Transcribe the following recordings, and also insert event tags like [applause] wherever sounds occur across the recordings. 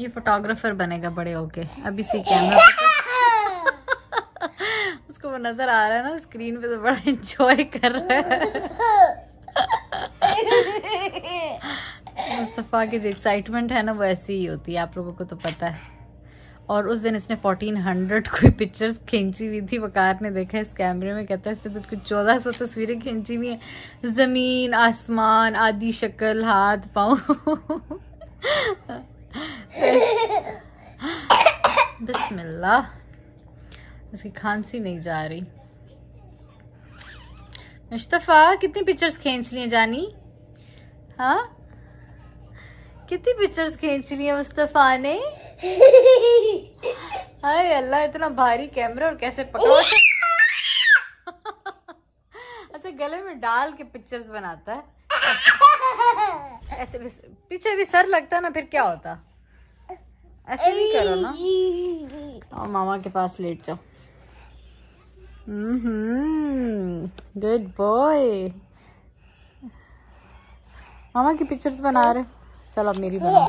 ये फोटोग्राफर बनेगा बड़े होके अभी सी कैमरा उसको वो नजर आ रहा है ना स्क्रीन पे तो बड़ा एंजॉय कर रहा है मुस्तफ़ा की जो एक्साइटमेंट है ना वो ऐसी ही होती है आप लोगों को तो पता है और उस दिन इसने 1400 कोई पिक्चर्स खींची हुई थी वकार ने देखा इस कैमरे में कहता है इसने तो कुछ चौदह सौ तस्वीरें खींची हुई हैं ज़मीन आसमान आदि शक्ल हाथ पाँव बिस्मिल्लाह उसकी खांसी नहीं जा रही मुश्तफ़ा कितनी पिक्चर्स खींच लिए जानी हाँ कितनी पिक्चर्स खींच ली है मुस्तफ़ा ने हाय अल्लाह इतना भारी कैमरा और कैसे पकड़ो अच्छा गले में डाल के पिक्चर्स बनाता है ऐसे भी पीछे भी सर लगता ना फिर क्या होता ऐसे नहीं करो ना और मामा के पास लेट जाओ गुड हम्म, बॉय मामा की पिक्चर्स बना रहे चलो अब मेरी बना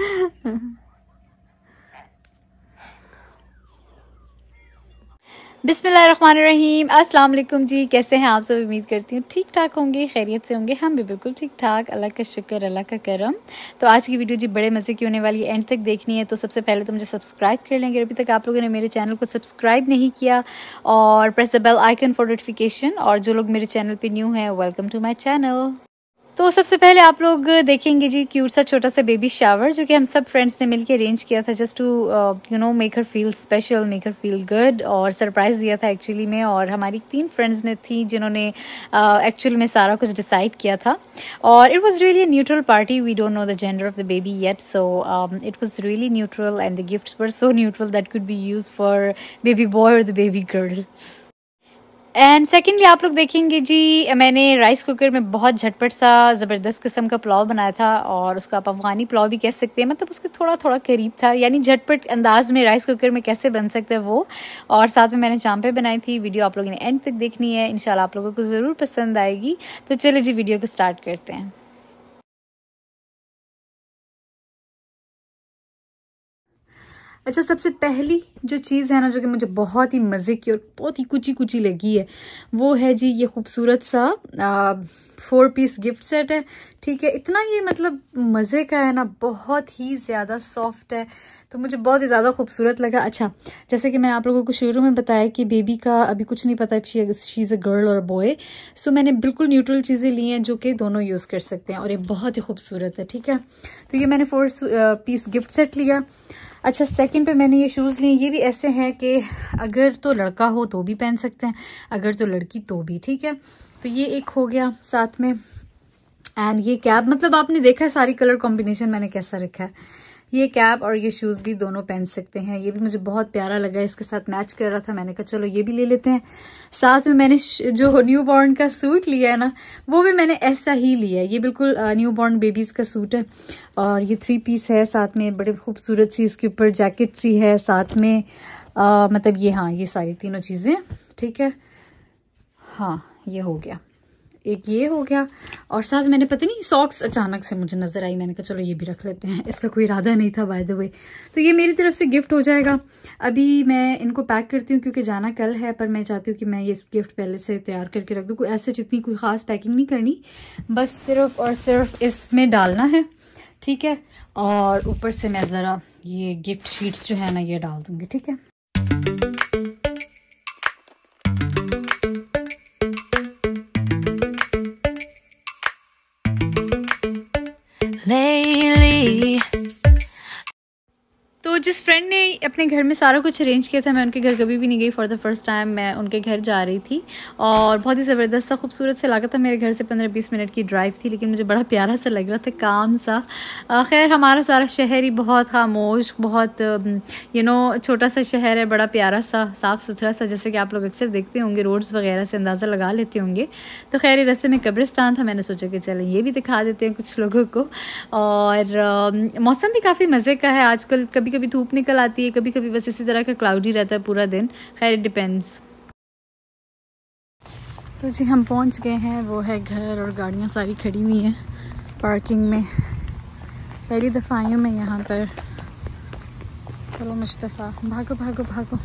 Mm-hmm. [laughs] बिसमीम अस्सलाम जी कैसे हैं आप सब उम्मीद करती हूँ ठीक ठाक होंगे खैरियत से होंगे हम भी बिल्कुल ठीक ठाक अल्लाह का शुक्र अल्लाह का करम तो आज की वीडियो जी बड़े मज़े की होने वाली है एंड तक देखनी है तो सबसे पहले तो मुझे सब्सक्राइब कर लेंगे अभी तक आप लोगों ने मेरे चैनल को सब्सक्राइब नहीं किया और press the bell icon for notification और जो लोग मेरे चैनल पर न्यू हैं वेलकम टू माई चैनल तो सबसे पहले आप लोग देखेंगे जी क्यूट सा छोटा सा बेबी शावर जो कि हम सब फ्रेंड्स ने मिलकर अरेंज किया था just to you know make her feel special make her feel good और सरप्राइज़ दिया था एक्चुअली में और हमारी तीन फ्रेंड्स ने थी जिन्होंने एक्चुअल uh, में सारा कुछ डिसाइड किया था और it was really neutral party we don't know the gender of the baby yet so it was really neutral and the gift were so neutral that could be use for baby boy और the baby girl and secondly आप लोग देखेंगे जी मैंने rice cooker में बहुत झटपट सा ज़बरदस्त किस्म का पुलाव बनाया था और उसको आप अफ़गानी पुलाव भी कह सकते हैं मतलब उसके थोड़ा थोड़ा करीब था यानी झटपट अंदाज में राइस कुकर में कैसे बन सकता है वो और साथ में मैंने चांपे बनाई थी वीडियो आप लोगों ने एंड तक देखनी है इन आप लोगों को ज़रूर पसंद आएगी तो चले जी वीडियो को स्टार्ट करते हैं अच्छा सबसे पहली जो चीज़ है ना जो कि मुझे बहुत ही मज़े की और बहुत ही कुची कुची लगी है वो है जी ये खूबसूरत सा आ, फोर पीस गिफ्ट सेट है ठीक है इतना ये मतलब मज़े का है ना बहुत ही ज़्यादा सॉफ्ट है तो मुझे बहुत ही ज़्यादा खूबसूरत लगा अच्छा जैसे कि मैंने आप लोगों को शुरू में बताया कि बेबी का अभी कुछ नहीं पता शी इज़ अ गर्ल और बॉय सो मैंने बिल्कुल न्यूट्रल चीज़ें ली हैं जो कि दोनों यूज़ कर सकते हैं और ये बहुत ही खूबसूरत है ठीक है तो ये मैंने फोर पीस गिफ्ट सेट लिया अच्छा सेकंड पे मैंने ये शूज़ लिए ये भी ऐसे हैं कि अगर तो लड़का हो तो भी पहन सकते हैं अगर तो लड़की तो भी ठीक है तो ये एक हो गया साथ में एंड ये कैब मतलब आपने देखा है सारी कलर कॉम्बिनेशन मैंने कैसा रखा है ये कैप और ये शूज़ भी दोनों पहन सकते हैं ये भी मुझे बहुत प्यारा लगा इसके साथ मैच कर रहा था मैंने कहा चलो ये भी ले लेते हैं साथ में मैंने जो न्यू बॉर्न का सूट लिया है ना वो भी मैंने ऐसा ही लिया है ये बिल्कुल न्यू बॉर्न बेबीज़ का सूट है और ये थ्री पीस है साथ में बड़े खूबसूरत सी इसके ऊपर जैकेट सी है साथ में आ, मतलब ये हाँ ये सारी तीनों चीज़ें ठीक है हाँ ये हो गया एक ये हो गया और साथ मैंने पता नहीं सॉक्स अचानक से मुझे नज़र आई मैंने कहा चलो ये भी रख लेते हैं इसका कोई इरादा नहीं था बाय द वे तो ये मेरी तरफ से गिफ्ट हो जाएगा अभी मैं इनको पैक करती हूँ क्योंकि जाना कल है पर मैं चाहती हूँ कि मैं ये गिफ्ट पहले से तैयार करके रख दूँ कोई ऐसे जितनी कोई ख़ास पैकिंग नहीं करनी बस सिर्फ और सिर्फ इसमें डालना है ठीक है और ऊपर से मैं ज़रा ये गिफ्ट शीट्स जो है ना ये डाल दूँगी ठीक है जिस फ्रेंड ने अपने घर में सारा कुछ अरेंज किया था मैं उनके घर कभी भी नहीं गई फॉर द फर्स्ट टाइम मैं उनके घर जा रही थी और बहुत ही ज़बरदस्त सा खूबसूरत सा इलाका था मेरे घर से पंद्रह बीस मिनट की ड्राइव थी लेकिन मुझे बड़ा प्यारा सा लग रहा था काम सा खैर हमारा सारा शहर ही बहुत खामोश बहुत यू नो छोटा सा शहर है बड़ा प्यारा सा साफ़ सुथरा सा जैसे कि आप लोग अक्सर देखते होंगे रोड्स वगैरह से अंदाज़ा लगा लेते होंगे तो खैर रस्ते में कब्रिस्तान था मैंने सोचा कि चलें ये भी दिखा देते हैं कुछ लोगों को और मौसम भी काफ़ी मज़े का है आजकल कभी कभी धूप निकल आती है कभी कभी बस इसी तरह का क्लाउडी रहता है पूरा दिन खैर इट डिपेंड्स तो जी हम पहुंच गए हैं वो है घर और गाड़ियां सारी खड़ी हुई हैं पार्किंग में पहली दफ़ा आई हूँ मैं यहाँ पर चलो मुश्तफ़ा भागो भागो भागो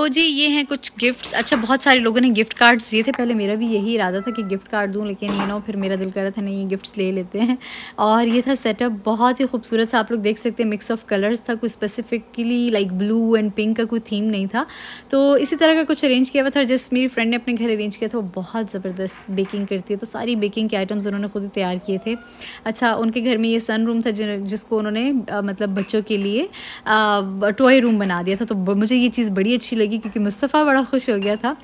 तो जी ये हैं कुछ गिफ्ट्स अच्छा बहुत सारे लोगों ने गिफ्ट कार्ड्स दिए थे पहले मेरा भी यही इरादा था कि गिफ्ट कार्ड दूँ लेकिन यू नो फिर मेरा दिल कर रहा था नहीं ये गिफ्ट्स ले लेते हैं और ये था सेटअप बहुत ही खूबसूरत सा आप लोग देख सकते हैं मिक्स ऑफ कलर्स था कोई specifically like blue and pink का कोई थीम नहीं था तो इसी तरह का कुछ अरेंज किया हुआ था जिस मेरी फ्रेंड ने अपने घर अरेंज किया था वो बहुत ज़बरदस्त बेकिंग करती है तो सारी बेकिंग के आइटम्स उन्होंने खुद ही तैयार किए थे अच्छा उनके घर में ये सन रूम था जिसको उन्होंने मतलब बच्चों के लिए टॉय रूम बना दिया था तो मुझे ये चीज़ बड़ी अच्छी लगी जाएगी क्योंकि मुस्तफ़ा बड़ा खुश हो गया था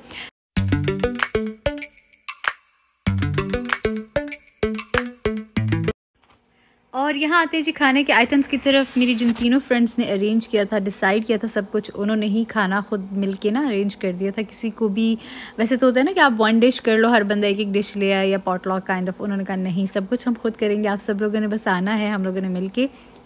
और यहाँ आते जी खाने के आइटम्स की तरफ मेरी जिन तीनों फ्रेंड्स ने अरेंज किया था डिसाइड किया था सब कुछ उन्होंने ही खाना खुद मिलके ना अरेंज कर दिया था किसी को भी वैसे तो होता है ना कि आप वन डिश कर लो हर बंदा एक एक डिश ले आए या पॉटलॉक काइंड ऑफ उन्होंने कहा नहीं सब कुछ हम खुद करेंगे आप सब लोगों ने बस आना है हम लोगों ने मिल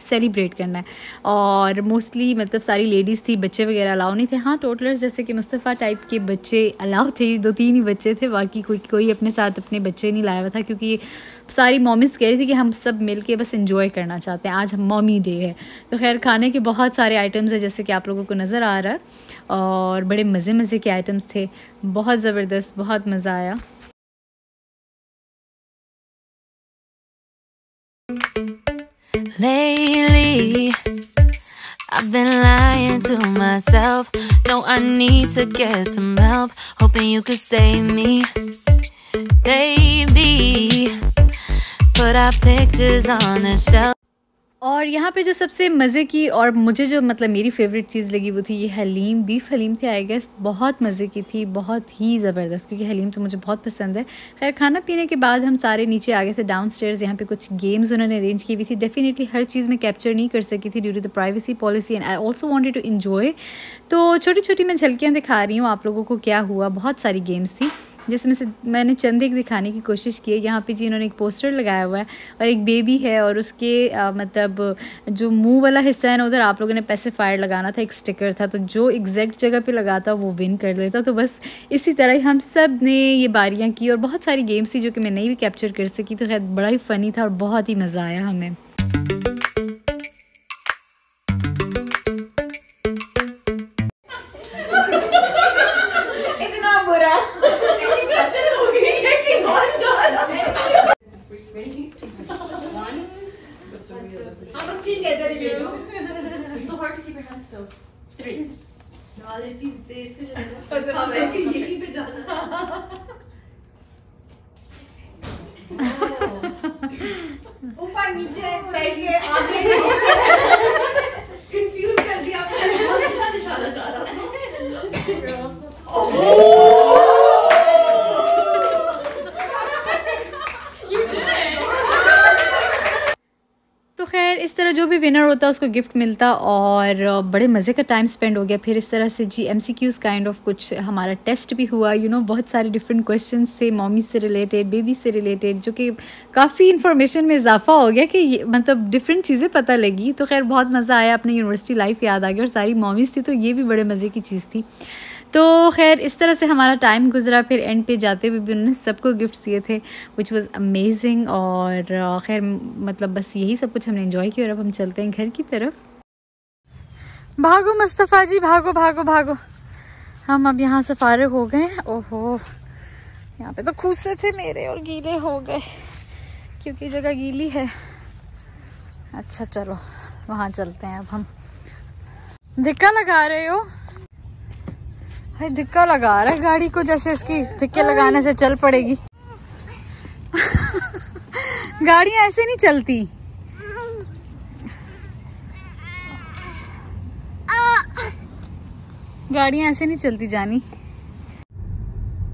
सेलिब्रेट करना है और मोस्टली मतलब सारी लेडीज़ थी बच्चे वगैरह अलाउ नहीं थे हाँ टोटलर्स जैसे कि मुस्तफ़ा टाइप के बच्चे अलाउ थे दो तीन ही बच्चे थे बाकी कोई कोई अपने साथ अपने बच्चे नहीं लाया हुआ था क्योंकि सारी मॉमीज़ कह रही थी कि हम सब मिल के बस इन्जॉय करना चाहते हैं आज हम मॉमी डे है तो खैर खाने के बहुत सारे आइटम्स हैं जैसे कि आप लोगों को नज़र आ रहा है और बड़े मज़े मज़े के आइटम्स थे बहुत ज़बरदस्त बहुत मज़ा आया Lately, I've been lying to myself. Know I need to get some help. Hoping you could save me, baby. Put our pictures on the shelf. और यहाँ पे जो सबसे मज़े की और मुझे जो मतलब मेरी फेवरेट चीज़ लगी वो थी ये हलीम बीफ हलीम थी आई गेस बहुत मज़े की थी बहुत ही ज़बरदस्त क्योंकि हलीम तो मुझे बहुत पसंद है खैर खाना पीने के बाद हम सारे नीचे आ गए थे डाउन स्टेयर्स यहाँ पर कुछ गेम्स उन्होंने अरेंज की हुई थी डेफिनेटली हर चीज़ में कैप्चर नहीं कर सकी थी due to the privacy policy and I also wanted to enjoy तो छोटी छोटी मैं झलकियाँ दिखा रही हूँ आप लोगों को क्या हुआ बहुत सारी गेम्स थी जिसमें से मैंने चंद एक दिखाने की कोशिश की है यहाँ पे जी इन्होंने एक पोस्टर लगाया हुआ है और एक बेबी है और उसके आ, मतलब जो मुंह वाला हिस्सा है ना उधर आप लोगों ने पैसिफायर लगाना था एक स्टिकर था तो जो एग्जैक्ट जगह पे लगाता वो विन कर लेता तो बस इसी तरह ही हम सब ने ये बारियाँ की और बहुत सारी गेम्स थी जो कि मैं नहीं भी कैप्चर कर सकी तो खैर बड़ा ही फ़नी था और बहुत ही मज़ा आया हमें ¡Gracias! होता उसको गिफ्ट मिलता और बड़े मज़े का टाइम स्पेंड हो गया फिर इस तरह से जी M C Qs kind of कुछ हमारा टेस्ट भी हुआ यू you नो know, बहुत सारे डिफरेंट क्वेश्चन थे मॉमी से रिलेटेड बेबी से रिलेटेड जो कि काफ़ी इन्फॉर्मेशन में इजाफा हो गया कि मतलब डिफरेंट चीज़ें पता लगी तो खैर बहुत मज़ा आया अपनी यूनिवर्सिटी लाइफ याद आ गया और सारी मॉमीज़ थी तो ये भी बड़े मज़े की चीज़ थी तो खैर इस तरह से हमारा टाइम गुजरा फिर एंड पे जाते हुए भी उन्होंने सबको गिफ्ट्स दिए थे विच वॉज़ अमेजिंग और खैर मतलब बस यही सब कुछ हमने इन्जॉय किया और अब हम चलते हैं घर की तरफ भागो मुस्तफ़ा जी भागो भागो भागो हम अब यहाँ से फारग हो गए ओहो यहाँ पे तो खूसे थे मेरे और गीले हो गए क्योंकि जगह गीली है अच्छा चलो वहाँ चलते हैं अब हम धिक्का लगा रहे हो भाई धिक्का लगा रहा है गाड़ी को जैसे इसकी धिक्के लगाने से चल पड़ेगी [laughs] गाड़िया ऐसे नहीं चलती गाड़ियां ऐसे नहीं चलती जानी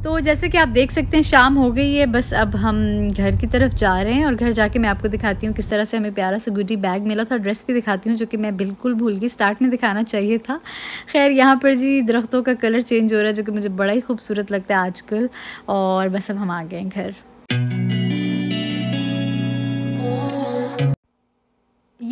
तो जैसे कि आप देख सकते हैं शाम हो गई है बस अब हम घर की तरफ जा रहे हैं और घर जाके मैं आपको दिखाती हूँ किस तरह से हमें प्यारा सा गुडी बैग मिला था ड्रेस भी दिखाती हूँ जो कि मैं बिल्कुल भूल गई स्टार्ट में दिखाना चाहिए था खैर यहाँ पर जी दरख्तों का कलर चेंज हो रहा है जो कि मुझे बड़ा ही खूबसूरत लगता है आजकल और बस अब हम आ गए हैं घर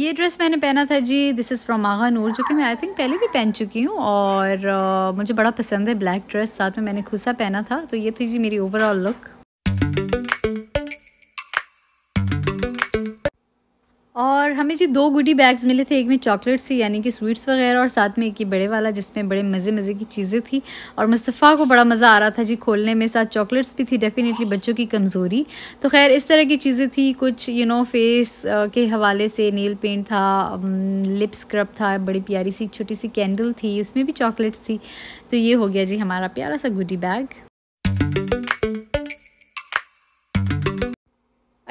ये ड्रेस मैंने पहना था जी this is from Agha Noor जो कि मैं आई थिंक पहले भी पहन चुकी हूँ और uh, मुझे बड़ा पसंद है ब्लैक ड्रेस साथ में मैंने खुसा पहना था तो ये थी जी मेरी ओवरऑल लुक और हमें जी दो गुडी बैग्स मिले थे एक में चॉकलेट्स थी यानी कि स्वीट्स वगैरह और साथ में एक ही बड़े वाला जिसमें बड़े मज़े मज़े की चीज़ें थी और मुस्तफ़ा को बड़ा मज़ा आ रहा था जी खोलने में साथ चॉकलेट्स भी थी डेफ़िनेटली बच्चों की कमज़ोरी तो खैर इस तरह की चीज़ें थी कुछ you you know know, face के हवाले से नील पेंट था लिप स्क्रब था बड़ी प्यारी सी छोटी सी कैंडल थी उसमें भी चॉकलेट्स थी तो ये हो गया जी हमारा प्यारा सा गुडी बैग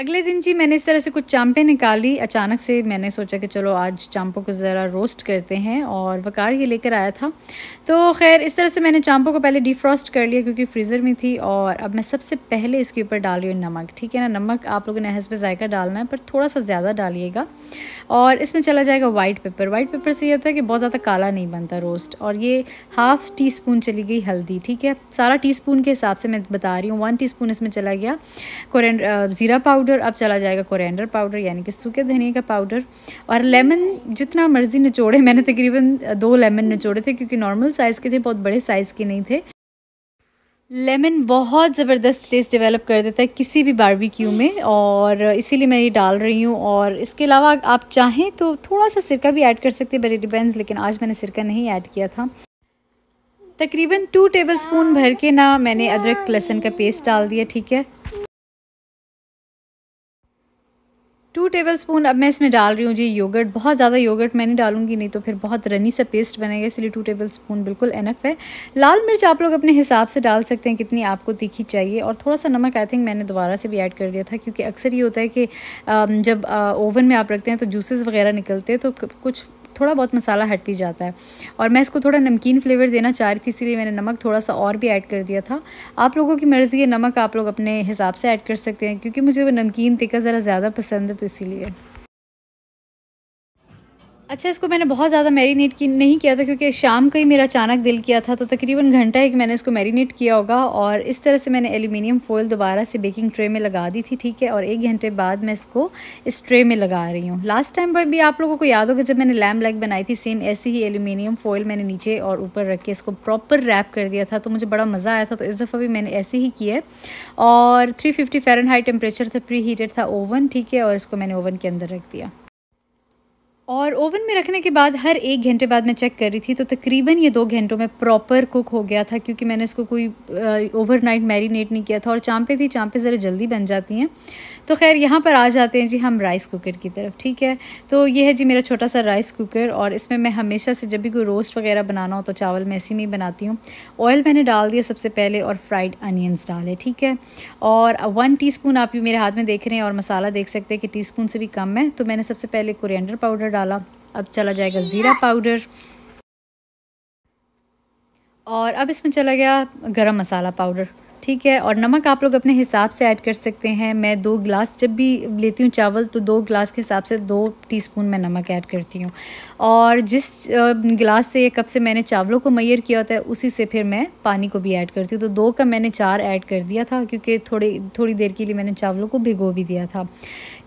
अगले दिन जी मैंने इस तरह से कुछ चांपे निकाली अचानक से मैंने सोचा कि चलो आज चांपों को ज़रा रोस्ट करते हैं और वकार ये लेकर आया था तो खैर इस तरह से मैंने चांपों को पहले डिफ्रॉस्ट कर लिया क्योंकि फ्रीज़र में थी और अब मैं सबसे पहले इसके ऊपर डाल रही हूँ नमक ठीक है ना नमक आप लोगों ने पे जायका डालना है पर थोड़ा सा ज़्यादा डालिएगा और इसमें चला जाएगा वाइट पेपर वाइट पेपर से यह होता है कि बहुत ज़्यादा काला नहीं बनता रोस्ट और ये हाफ़ टी स्पून चली गई हल्दी ठीक है सारा टी स्पून के हिसाब से मैं बता रही हूँ वन टी स्पून इसमें चला गया कोरेंड ज़ीरा पाउडर फिर अब चला जाएगा कोरिएंडर पाउडर यानी कि सूखे धनिया का पाउडर और लेमन जितना मर्ज़ी निचोड़े मैंने तकरीबन दो लेमन निचोड़े थे क्योंकि नॉर्मल साइज़ के थे बहुत बड़े साइज़ के नहीं थे लेमन बहुत ज़बरदस्त टेस्ट डेवलप कर देता है किसी भी बारबेक्यू में और इसीलिए मैं ये डाल रही हूँ और इसके अलावा आप चाहें तो थोड़ा सा सिरका भी ऐड कर सकते हैं बट इट डिपेंड्स लेकिन आज मैंने सिरका नहीं ऐड किया था तकरीबन टू टेबल स्पून भर के ना मैंने अदरक लहसुन का पेस्ट डाल दिया ठीक है टू टेबल स्पून अब मैं इसमें डाल रही हूँ जी योगर्ट बहुत ज़्यादा योगर्ट मैं नहीं डालूंगी नहीं तो फिर बहुत रनी सा पेस्ट बनेगा इसलिए टू टेबल स्पून बिल्कुल एनफ है लाल मिर्च आप लोग अपने हिसाब से डाल सकते हैं कितनी आपको तीखी चाहिए और थोड़ा सा नमक आई थिंक मैंने दोबारा से भी ऐड कर दिया था क्योंकि अक्सर ये होता है कि जब ओवन में आप रखते हैं तो जूसेस वगैरह निकलते हैं तो कुछ थोड़ा बहुत मसाला हट भी जाता है और मैं इसको थोड़ा नमकीन फ्लेवर देना चाह रही थी इसीलिए मैंने नमक थोड़ा सा और भी ऐड कर दिया था आप लोगों की मर्ज़ी है नमक आप लोग अपने हिसाब से ऐड कर सकते हैं क्योंकि मुझे वो नमकीन तिक्का ज़रा ज़्यादा पसंद है तो इसीलिए अच्छा इसको मैंने बहुत ज़्यादा मैरिनेट की नहीं किया था क्योंकि शाम का ही मेरा अचानक दिल किया था तो तकरीबन घंटा एक मैंने इसको मैरिनेट किया होगा और इस तरह से मैंने एल्युमिनियम फोइल दोबारा से बेकिंग ट्रे में लगा दी थी ठीक है और एक घंटे बाद मैं इसको इस ट्रे में लगा रही हूँ लास्ट टाइम पर भी आप लोगों को याद होगा जब मैंने लैम लैग बनाई थी सेम ऐसी ही एल्यूमिनियम फोइल मैंने नीचे और ऊपर रख के इसको प्रॉपर रैप कर दिया था तो मुझे बड़ा मज़ा आया था तो इस दफ़ा भी मैंने ऐसे ही किया और थ्री फिफ्टी फेरन टेम्परेचर था प्री हीटेड था ओवन ठीक है और इसको मैंने ओवन के अंदर रख दिया और ओवन में रखने के बाद हर एक घंटे बाद मैं चेक कर रही थी तो तकरीबन ये दो घंटों में प्रॉपर कुक हो गया था क्योंकि मैंने इसको कोई ओवरनाइट मैरिनेट नहीं किया था और चांपे थी चांपे ज़रा जल्दी बन जाती हैं तो खैर यहाँ पर आ जाते हैं जी हम राइस कुकर की तरफ ठीक है तो ये है जी मेरा छोटा सा राइस कुकर और इसमें मैं हमेशा से जब भी कोई रोस्ट वगैरह बनाना हो तो चावल मैं इसी में ही बनाती हूँ ऑयल मैंने डाल दिया सबसे पहले और फ्राइड अनियंस डाले ठीक है और वन टी आप ये मेरे हाथ में देख रहे हैं और मसाला देख सकते हैं कि टी से भी कम है तो मैंने सबसे पहले कुरेंडर पाउडर डाला अब चला जाएगा ज़ीरा पाउडर और अब इसमें चला गया गरम मसाला पाउडर ठीक है और नमक आप लोग अपने हिसाब से ऐड कर सकते हैं मैं दो ग्लास जब भी लेती हूँ चावल तो दो ग्लास के हिसाब से दो टीस्पून मैं नमक ऐड करती हूँ और जिस गिलास से कप से मैंने चावलों को मैयर किया होता है उसी से फिर मैं पानी को भी ऐड करती हूँ तो दो का मैंने चार ऐड कर दिया था क्योंकि थोड़ी थोड़ी देर के लिए मैंने चावलों को भिगो भी दिया था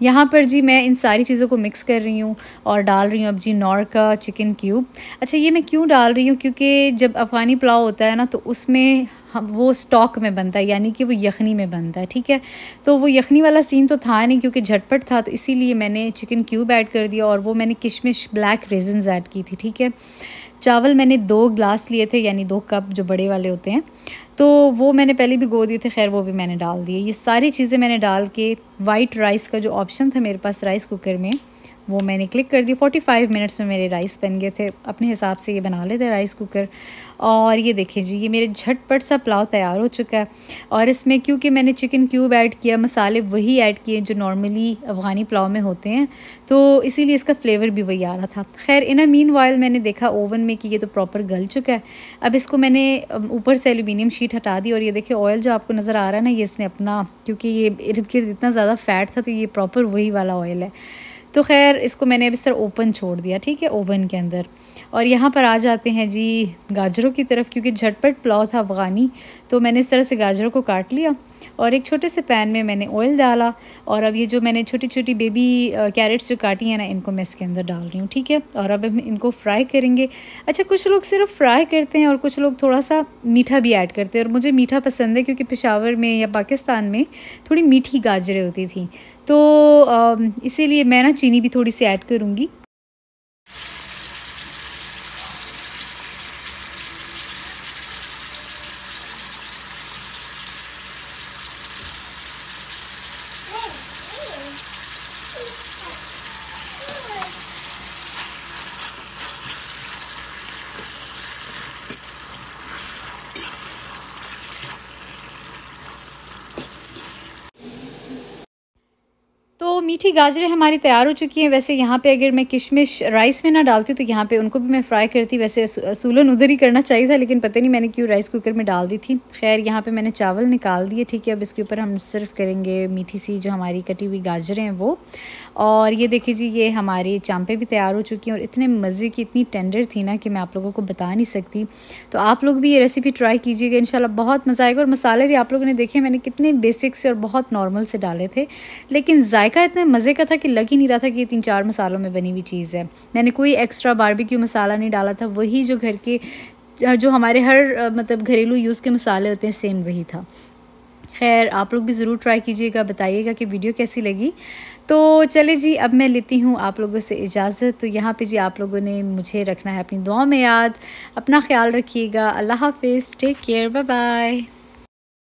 यहाँ पर जी मैं इन सारी चीज़ों को मिक्स कर रही हूँ और डाल रही हूँ अब जी नॉर का चिकन क्यूब अच्छा ये मैं क्यों डाल रही हूँ क्योंकि जब अफ़ानी पुलाव होता है ना तो उसमें हम हाँ, वो स्टॉक में बनता है यानी कि वो यखनी में बनता है ठीक है तो वो यखनी वाला सीन तो था नहीं क्योंकि झटपट था तो इसीलिए मैंने चिकन क्यूब ऐड कर दिया और वो मैंने किशमिश ब्लैक रेजन्स ऐड की थी ठीक है चावल मैंने दो ग्लास लिए थे यानी दो कप जो बड़े वाले होते हैं तो वो मैंने पहले भी गो दिए थे खैर वो भी मैंने डाल दिए ये सारी चीज़ें मैंने डाल के वाइट राइस का जो ऑप्शन था मेरे पास राइस कुकर में वो मैंने क्लिक कर दी 45 मिनट्स में मेरे राइस बन गए थे अपने हिसाब से ये बना लेते राइस कुकर और ये देखिए जी ये मेरे झटपट सा पुलाव तैयार हो चुका है और इसमें क्योंकि मैंने चिकन क्यूब ऐड किया मसाले वही ऐड किए जो नॉर्मली अफ़गानी पुलाव में होते हैं तो इसीलिए इसका फ्लेवर भी वही आ रहा था खैर इन मीन वाइल मैंने देखा ओवन में कि ये तो प्रॉपर गल चुका है अब इसको मैंने ऊपर से एल्यूमिनियम शीट हटा दी और ये देखिए ऑयल जो आपको नज़र आ रहा है ना ये इसने अपना क्योंकि ये इर्द गिर्द इतना ज़्यादा फैट था तो ये प्रॉपर वही वाला ऑयल है तो खैर इसको मैंने अब इस तरह ओपन छोड़ दिया ठीक है ओवन के अंदर और यहाँ पर आ जाते हैं जी गाजरों की तरफ क्योंकि झटपट पुलाव था अफ़गानी तो मैंने इस तरह से गाजरों को काट लिया और एक छोटे से पैन में मैंने ऑयल डाला और अब ये जो मैंने छोटी छोटी बेबी कैरेट्स जो काटी हैं ना इनको मैं इसके अंदर डाल रही हूँ ठीक है और अब हम इनको फ्राई करेंगे अच्छा कुछ लोग सिर्फ फ्राई करते हैं और कुछ लोग थोड़ा सा मीठा भी ऐड करते हैं और मुझे मीठा पसंद है क्योंकि पेशावर में या पाकिस्तान में थोड़ी मीठी गाजरें होती थी तो इसीलिए मैं ना चीनी भी थोड़ी सी ऐड करूँगी मीठी गाजरें हमारी तैयार हो चुकी हैं वैसे यहाँ पे अगर मैं किशमिश राइस में ना डालती तो यहाँ पे उनको भी मैं फ्राई करती वैसे सूलन उधर ही करना चाहिए था लेकिन पता नहीं मैंने क्यों राइस कुकर में डाल दी थी खैर यहाँ पे मैंने चावल निकाल दिए ठीक है अब इसके ऊपर हम सर्व करेंगे मीठी सी जो हमारी कटी हुई गाजरें हैं वो और ये देखिए जी ये हमारे चांपे भी तैयार हो चुकी हैं और इतने मज़े की इतनी टेंडर थी ना कि मैं आप लोगों को बता नहीं सकती तो आप लोग भी ये रेसिपी ट्राई कीजिएगा इन बहुत मज़ा आएगा और मसाले भी आप लोगों ने देखे मैंने कितने बेसिक से और बहुत नॉर्मल से डाले थे लेकिन जायका इतने मज़े का था कि लग ही नहीं रहा था कि ये तीन चार मसालों में बनी हुई चीज़ है मैंने कोई एक्स्ट्रा बारबेक्यू मसाला नहीं डाला था वही जो घर के जो हमारे हर मतलब घरेलू यूज़ के मसाले होते हैं सेम वही था खैर आप लोग भी ज़रूर ट्राई कीजिएगा बताइएगा कि वीडियो कैसी लगी तो चले जी अब मैं लेती हूँ आप लोगों से इजाज़त तो यहाँ पे जी आप लोगों ने मुझे रखना है अपनी दुआ में याद अपना ख्याल रखिएगा अल्लाह हाफिज़ टेक केयर बाय बाय